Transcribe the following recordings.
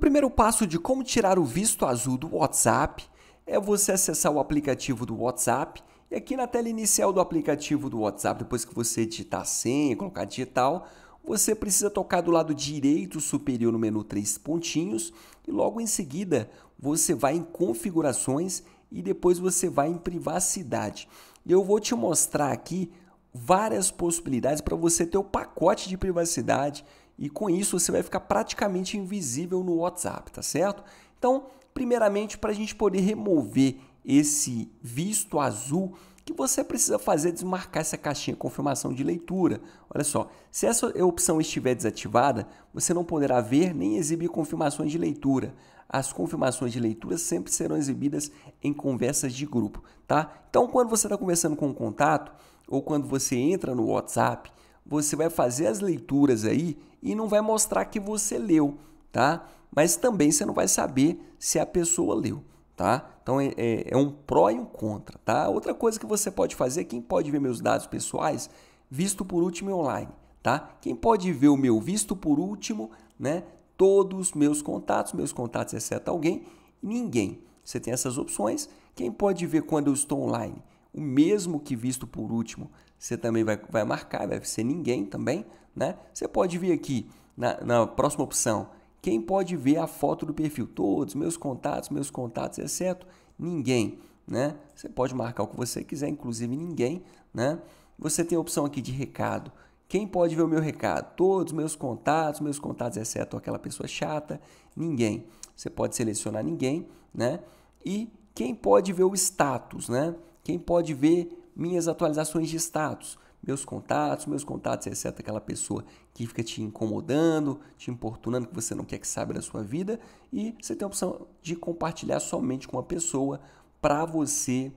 primeiro passo de como tirar o visto azul do WhatsApp é você acessar o aplicativo do WhatsApp e aqui na tela inicial do aplicativo do WhatsApp, depois que você digitar a senha, colocar digital, você precisa tocar do lado direito superior no menu três pontinhos e logo em seguida você vai em configurações e depois você vai em privacidade. E eu vou te mostrar aqui várias possibilidades para você ter o pacote de privacidade e com isso você vai ficar praticamente invisível no WhatsApp, tá certo? Então, primeiramente, para a gente poder remover esse visto azul, que você precisa fazer é desmarcar essa caixinha confirmação de leitura. Olha só, se essa opção estiver desativada, você não poderá ver nem exibir confirmações de leitura. As confirmações de leitura sempre serão exibidas em conversas de grupo, tá? Então, quando você está conversando com um contato ou quando você entra no WhatsApp, você vai fazer as leituras aí e não vai mostrar que você leu, tá? Mas também você não vai saber se a pessoa leu, tá? Então é, é, é um pró e um contra, tá? Outra coisa que você pode fazer, quem pode ver meus dados pessoais, visto por último é online, tá? Quem pode ver o meu visto por último, né? Todos os meus contatos, meus contatos exceto alguém, ninguém. Você tem essas opções. Quem pode ver quando eu estou online? O mesmo que visto por último, você também vai, vai marcar, vai ser ninguém também, né? Você pode vir aqui na, na próxima opção, quem pode ver a foto do perfil? Todos, meus contatos, meus contatos, exceto ninguém, né? Você pode marcar o que você quiser, inclusive ninguém, né? Você tem a opção aqui de recado. Quem pode ver o meu recado? Todos meus contatos, meus contatos, exceto aquela pessoa chata, ninguém. Você pode selecionar ninguém, né? E quem pode ver o status, né? Quem pode ver minhas atualizações de status, meus contatos, meus contatos, exceto aquela pessoa que fica te incomodando, te importunando, que você não quer que saiba da sua vida, e você tem a opção de compartilhar somente com uma pessoa para você,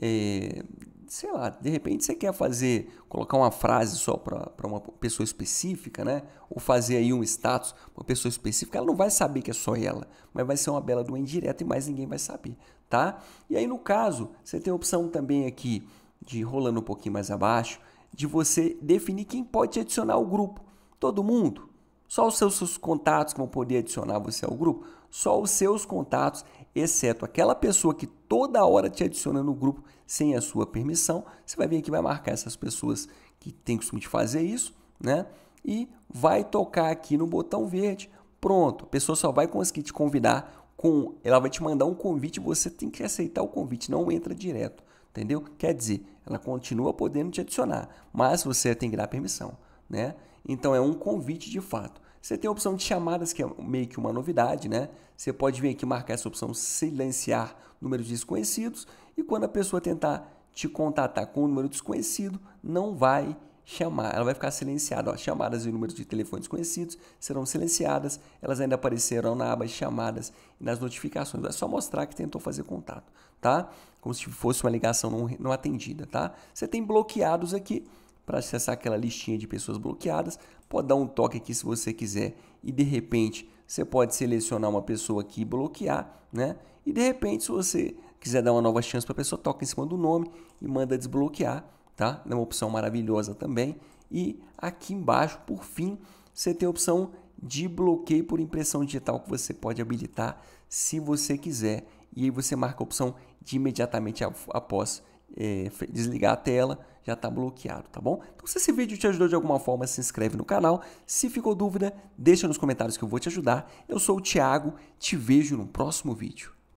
é, sei lá, de repente você quer fazer, colocar uma frase só para uma pessoa específica, né? Ou fazer aí um status para uma pessoa específica, ela não vai saber que é só ela, mas vai ser uma bela do indireta e mais ninguém vai saber, tá? E aí no caso, você tem a opção também aqui de rolando um pouquinho mais abaixo, de você definir quem pode te adicionar ao grupo. Todo mundo? Só os seus, seus contatos que vão poder adicionar você ao grupo? Só os seus contatos, exceto aquela pessoa que toda hora te adiciona no grupo sem a sua permissão. Você vai vir aqui vai marcar essas pessoas que têm costume de fazer isso, né? E vai tocar aqui no botão verde. Pronto, a pessoa só vai conseguir te convidar com, ela vai te mandar um convite, você tem que aceitar o convite, não entra direto entendeu? Quer dizer, ela continua podendo te adicionar, mas você tem que dar permissão, né? Então é um convite de fato. Você tem a opção de chamadas, que é meio que uma novidade, né? Você pode vir aqui marcar essa opção silenciar números desconhecidos e quando a pessoa tentar te contatar com o um número desconhecido, não vai chamar, ela vai ficar silenciada. Ó, chamadas e números de telefones conhecidos serão silenciadas, elas ainda aparecerão na aba chamadas e nas notificações. É só mostrar que tentou fazer contato, tá? Como se fosse uma ligação não, não atendida, tá? Você tem bloqueados aqui para acessar aquela listinha de pessoas bloqueadas. Pode dar um toque aqui se você quiser e de repente você pode selecionar uma pessoa aqui e bloquear, né? E de repente, se você quiser dar uma nova chance para a pessoa, toca em cima do nome e manda desbloquear tá? É uma opção maravilhosa também. E aqui embaixo, por fim, você tem a opção de bloqueio por impressão digital que você pode habilitar se você quiser. E aí você marca a opção de imediatamente após é, desligar a tela, já está bloqueado, tá bom? Então, se esse vídeo te ajudou de alguma forma, se inscreve no canal. Se ficou dúvida, deixa nos comentários que eu vou te ajudar. Eu sou o Thiago, te vejo no próximo vídeo.